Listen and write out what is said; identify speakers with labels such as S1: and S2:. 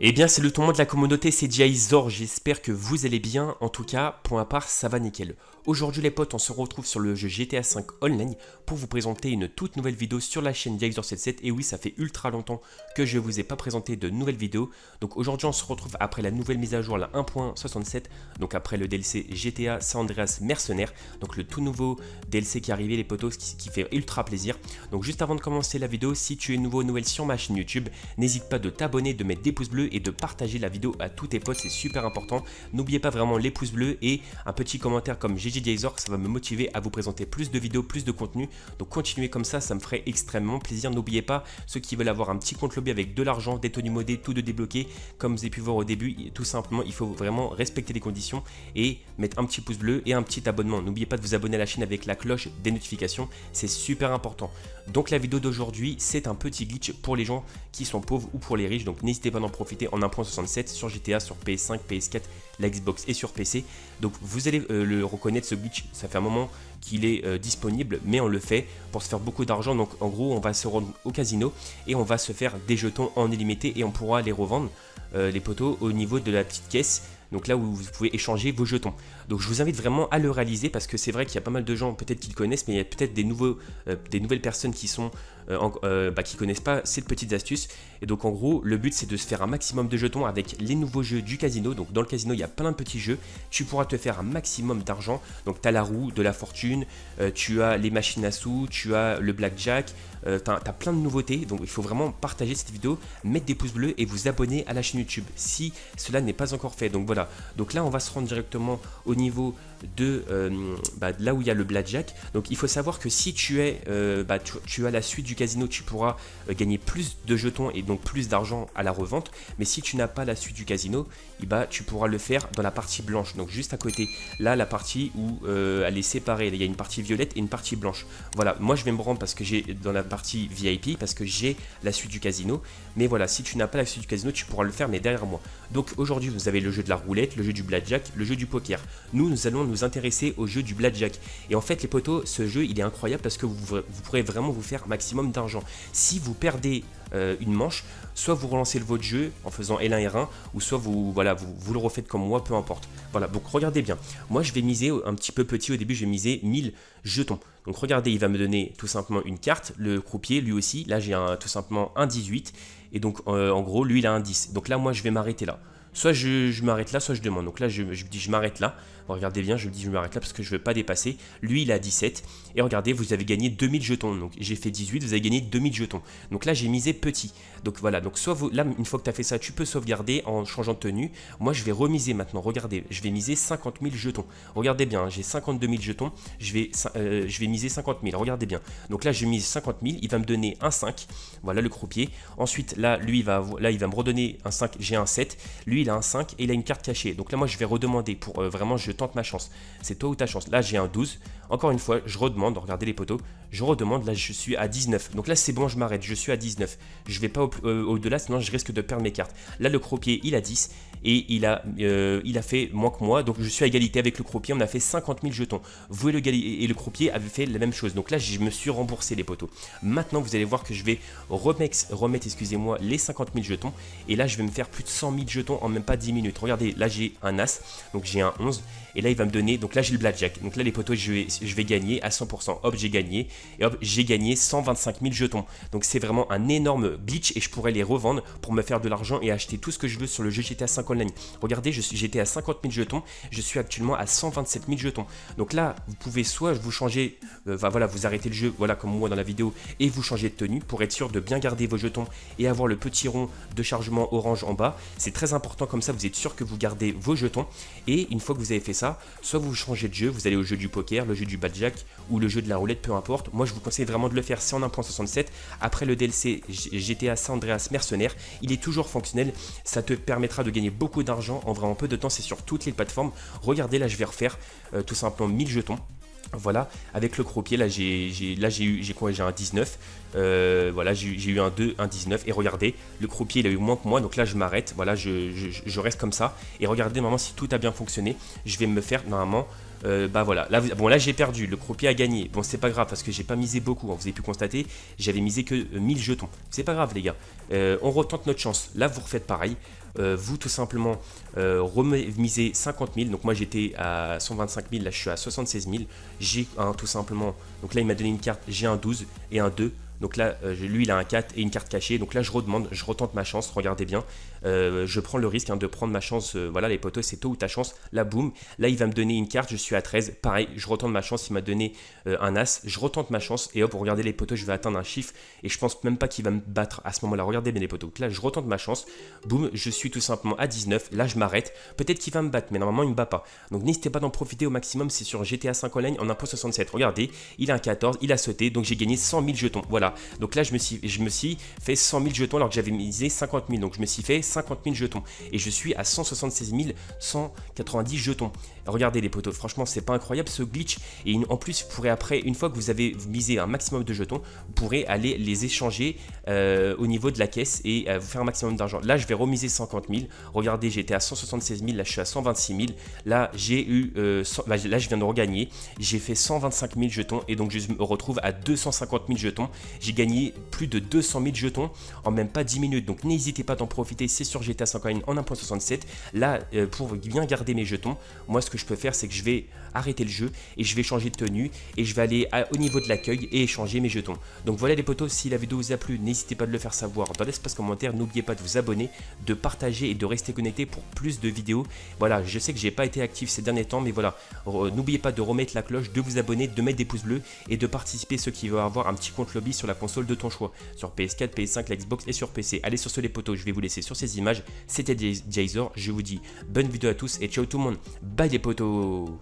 S1: Eh bien, c'est le tournoi de la communauté c'est Zor, j'espère que vous allez bien. En tout cas, point à part, ça va nickel. Aujourd'hui, les potes, on se retrouve sur le jeu GTA V Online pour vous présenter une toute nouvelle vidéo sur la chaîne DXZor77. Et oui, ça fait ultra longtemps que je vous ai pas présenté de nouvelles vidéos. Donc aujourd'hui, on se retrouve après la nouvelle mise à jour, la 1.67, donc après le DLC GTA San Andreas Mercenaire, donc le tout nouveau DLC qui est arrivé, les potos, qui, qui fait ultra plaisir. Donc juste avant de commencer la vidéo, si tu es nouveau ou nouvelle sur ma chaîne YouTube, n'hésite pas de t'abonner, de mettre des pouces bleus et de partager la vidéo à tous tes potes, c'est super important. N'oubliez pas vraiment les pouces bleus et un petit commentaire comme GG ça va me motiver à vous présenter plus de vidéos, plus de contenu. Donc continuez comme ça, ça me ferait extrêmement plaisir. N'oubliez pas, ceux qui veulent avoir un petit compte lobby avec de l'argent, des tenues modées, tout de débloquer. comme vous avez pu voir au début, tout simplement, il faut vraiment respecter les conditions et mettre un petit pouce bleu et un petit abonnement. N'oubliez pas de vous abonner à la chaîne avec la cloche des notifications, c'est super important. Donc la vidéo d'aujourd'hui, c'est un petit glitch pour les gens qui sont pauvres ou pour les riches, donc n'hésitez pas à en profiter en 1.67 sur GTA, sur PS5, PS4, la Xbox et sur PC. Donc vous allez euh, le reconnaître ce glitch, ça fait un moment qu'il est euh, disponible, mais on le fait pour se faire beaucoup d'argent. Donc en gros, on va se rendre au casino et on va se faire des jetons en illimité et on pourra les revendre euh, les poteaux au niveau de la petite caisse. Donc là où vous pouvez échanger vos jetons. Donc je vous invite vraiment à le réaliser parce que c'est vrai qu'il y a pas mal de gens peut-être qui le connaissent, mais il y a peut-être des, nouveaux, des nouvelles personnes qui sont euh, euh, bah, qui connaissent pas ces petites astuces. Et donc en gros, le but c'est de se faire un maximum de jetons avec les nouveaux jeux du casino. Donc dans le casino, il y a plein de petits jeux. Tu pourras te faire un maximum d'argent. Donc tu as la roue, de la fortune, euh, tu as les machines à sous, tu as le blackjack, tu as, plein de nouveautés. Donc il faut vraiment partager cette vidéo, mettre des pouces bleus et vous abonner à la chaîne YouTube si cela n'est pas encore fait. Donc voilà. Donc là, on va se rendre directement au niveau de, bah, là où il y a le blackjack. Donc il faut savoir que si tu es, bah, tu, tu as la suite du casino, tu pourras euh, gagner plus de jetons et donc plus d'argent à la revente. Mais si tu n'as pas la suite du casino, eh ben, tu pourras le faire dans la partie blanche, donc juste à côté. Là, la partie où euh, elle est séparée, il y a une partie violette et une partie blanche. Voilà, moi je vais me rendre parce que j'ai dans la partie VIP, parce que j'ai la suite du casino. Mais voilà, si tu n'as pas la suite du casino, tu pourras le faire, mais derrière moi. Donc aujourd'hui, vous avez le jeu de la roulette, le jeu du blackjack, le jeu du poker. Nous, nous allons nous intéresser au jeu du blackjack. Et en fait, les potos, ce jeu, il est incroyable parce que vous, vous pourrez vraiment vous faire maximum d'argent. Si vous perdez euh, une manche, soit vous relancez le votre jeu en faisant L1 R1, ou soit vous, voilà, vous, vous, le refaites comme moi, peu importe. Voilà, donc regardez bien. Moi, je vais miser un petit peu petit au début, je vais miser 1000 jetons. Donc regardez, il va me donner tout simplement une carte, le croupier, lui aussi. Là, j'ai tout simplement un 18, et donc euh, en gros, lui, il a un 10. Donc là, moi, je vais m'arrêter là. Soit je, m'arrête là, soit je demande. Donc là, je, me dis, je m'arrête là. Regardez bien, je me dis, je m'arrête là parce que je ne veux pas dépasser. Lui, il a 17. Et regardez, vous avez gagné 2000 jetons. Donc j'ai fait 18, vous avez gagné 2000 jetons. Donc là, j'ai misé petit. Donc voilà, donc soit vous, là, une fois que tu as fait ça, tu peux sauvegarder en changeant de tenue. Moi, je vais remiser maintenant. Regardez, je vais miser 50 000 jetons. Regardez bien, hein, j'ai 52 000 jetons. Je vais, euh, je vais miser 50 000. Regardez bien. Donc là, je mise 50 000. Il va me donner un 5. Voilà le croupier. Ensuite, là, lui, il va, là, il va me redonner un 5. J'ai un 7. Lui, il a un 5 et il a une carte cachée. Donc là, moi, je vais redemander pour euh, vraiment, je tente ma chance. C'est toi ou ta chance. Là, j'ai un 12. Encore une fois, je redemande, regardez les poteaux, je redemande, là je suis à 19. Donc là c'est bon, je m'arrête, je suis à 19. Je ne vais pas euh, au-delà, sinon je risque de perdre mes cartes. Là le croupier il a 10 et il a, euh, il a fait moins que moi, donc je suis à égalité avec le croupier, on a fait 50 000 jetons. Vous et le, et le croupier avait fait la même chose, donc là je me suis remboursé les poteaux. Maintenant vous allez voir que je vais remettre, excusez-moi, les 50 000 jetons et là je vais me faire plus de 100 000 jetons en même pas 10 minutes. Regardez, là j'ai un As, donc j'ai un 11 et là il va me donner, donc là j'ai le Blackjack, donc là les poteaux je vais je vais gagner à 100%. Hop, j'ai gagné. Et hop, j'ai gagné 125 000 jetons. Donc c'est vraiment un énorme glitch et je pourrais les revendre pour me faire de l'argent et acheter tout ce que je veux sur le jeu GTA 5 Online. Regardez, j'étais à 50 000 jetons. Je suis actuellement à 127 000 jetons. Donc là, vous pouvez soit vous changer, euh, voilà, vous arrêtez le jeu, voilà, comme moi dans la vidéo, et vous changer de tenue pour être sûr de bien garder vos jetons et avoir le petit rond de chargement orange en bas. C'est très important, comme ça vous êtes sûr que vous gardez vos jetons. Et une fois que vous avez fait ça, soit vous changez de jeu, vous allez au jeu du poker, le jeu du Badjack ou le jeu de la roulette, peu importe. Moi, je vous conseille vraiment de le faire, c'est en 1.67. Après le DLC GTA San Andreas Mercenaire, il est toujours fonctionnel. Ça te permettra de gagner beaucoup d'argent en vraiment peu de temps. C'est sur toutes les plateformes. Regardez, là, je vais refaire euh, tout simplement 1000 jetons. Voilà, avec le croupier, là j'ai là j'ai eu j'ai quoi j'ai un 19. Euh, voilà, j'ai eu un 2, un 19. Et regardez, le croupier, il a eu moins que moi. Donc là, je m'arrête. Voilà, je, je, reste comme ça. Et regardez, normalement, si tout a bien fonctionné, je vais me faire, normalement, euh, bah voilà. Là, bon, là, j'ai perdu. Le croupier a gagné. Bon, c'est pas grave parce que j'ai pas misé beaucoup. Hein. Vous avez pu constater, j'avais misé que 1000 euh, jetons. C'est pas grave, les gars. on retente notre chance. Là, vous refaites pareil. vous tout simplement remisez 50 000. Donc moi j'étais à 125 000, là je suis à 76 000. J'ai un tout simplement, donc là il m'a donné une carte, j'ai un 12 et un 2. Donc là, euh, lui, il a un 4 et une carte cachée. Donc là, je redemande, je retente ma chance. Regardez bien. Euh, je prends le risque hein, de prendre ma chance. Euh, voilà, les poteaux, c'est tôt ou ta chance. Là, boum. Là, il va me donner une carte. Je suis à 13. Pareil, je retente ma chance. Il m'a donné un As. Je retente ma chance. Et hop, regardez les poteaux, je vais atteindre un chiffre. Et je pense même pas qu'il va me battre à ce moment-là. Regardez bien les poteaux. là, je retente ma chance. Boum, je suis tout simplement à 19. Là, je m'arrête. Peut-être qu'il va me battre, mais normalement, il me bat pas. Donc n'hésitez pas d'en profiter au maximum. C'est sur GTA 5 en ligne en 1.67. Regardez, il a un 14. Il a sauté. Donc j'ai gagné 100 000 jetons. Voilà. Donc là, je me suis, fait 100 000 jetons alors que j'avais misé 50 000. Donc je me suis fait 50 000 jetons. Et je suis à 176 190 jetons. Regardez les poteaux, franchement c'est pas incroyable ce glitch. Et en plus, vous pourrez après, une fois que vous avez misé un maximum de jetons, vous pourrez aller les échanger euh, au niveau de la caisse et euh, vous faire un maximum d'argent. Là, je vais remiser 50 000. Regardez, j'étais à 176 000, là je suis à 126 000. Là, j'ai eu, euh, là je viens de regagner. J'ai fait 125 000 jetons et donc je me retrouve à 250 000 jetons. J'ai gagné plus de 200 000 jetons en même pas 10 minutes. Donc n'hésitez pas d'en profiter. C'est sur GTA 5 en 1.67. Là, pour bien garder mes jetons, moi ce que que je peux faire, c'est que je vais arrêter le jeu et je vais changer de tenue et je vais aller au niveau de l'accueil et échanger mes jetons. Donc voilà les potos, si la vidéo vous a plu, n'hésitez pas de le faire savoir dans l'espace commentaire. N'oubliez pas de vous abonner, de partager et de rester connecté pour plus de vidéos. Voilà, je sais que j'ai pas été actif ces derniers temps, mais voilà, n'oubliez pas de remettre la cloche, de vous abonner, de mettre des pouces bleus et de participer ceux qui veulent avoir un petit compte lobby sur la console de ton choix, sur PS4, PS5, la Xbox et sur PC. Allez sur ce les potos, je vais vous laisser sur ces images. C'était Jazor, je vous dis bonne vidéo à tous et ciao tout le monde. Bye les Puto.